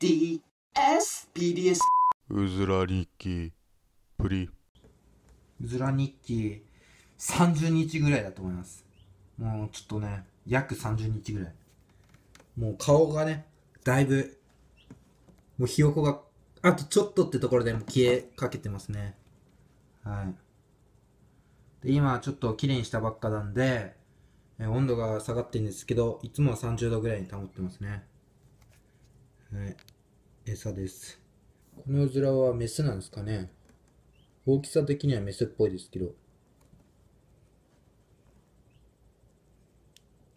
DS PDS うずら日記プリうずら日記30日ぐらいだと思いますもうちょっとね約30日ぐらいもう顔がねだいぶもうひよこがあとちょっとってところでも消えかけてますねはいで今ちょっと綺麗にしたばっかなんで温度が下がってるんですけどいつもは30度ぐらいに保ってますねはい。餌です。このうずらはメスなんですかね。大きさ的にはメスっぽいですけど。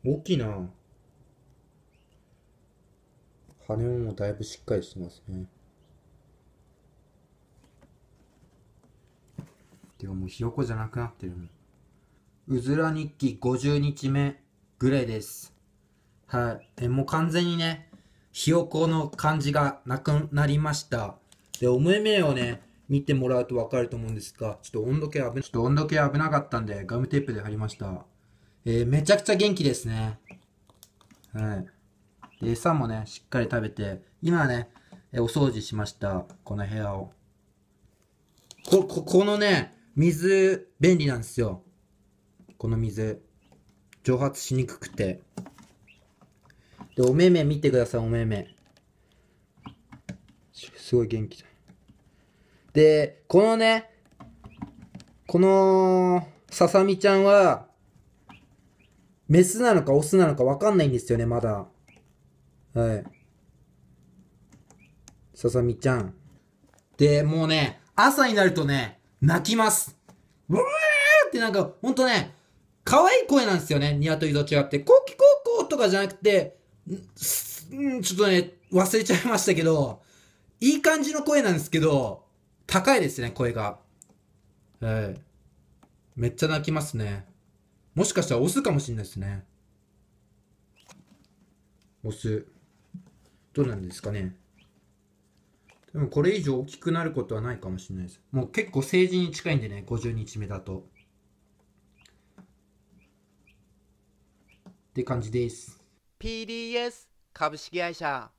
大きいな羽ももうだいぶしっかりしてますね。てかもうひよこじゃなくなってるもん。うずら日記50日目ぐらいです。はい。え、もう完全にね、ひよこの感じがなくなりました。で、お目目をね、見てもらうと分かると思うんですが、ちょっと温度計危な、ちょっと温度計危なかったんで、ガムテープで貼りました。えー、めちゃくちゃ元気ですね。はい。で、餌もね、しっかり食べて、今ね、えお掃除しました。この部屋を。こ、こ、このね、水、便利なんですよ。この水。蒸発しにくくて。で、お目目見てください、お目目。すごい元気だ。で、このね、この、ささみちゃんは、メスなのかオスなのかわかんないんですよね、まだ。はい。ささみちゃん。で、もうね、朝になるとね、泣きます。うわーってなんか、ほんとね、可愛い声なんですよね、ニワトリと違って。コキココとかじゃなくて、んちょっとね、忘れちゃいましたけど、いい感じの声なんですけど、高いですね、声が。はい。めっちゃ泣きますね。もしかしたら押すかもしれないですね。押す。どうなんですかね。でもこれ以上大きくなることはないかもしれないです。もう結構成人に近いんでね、50日目だと。って感じです。PDS 株式会社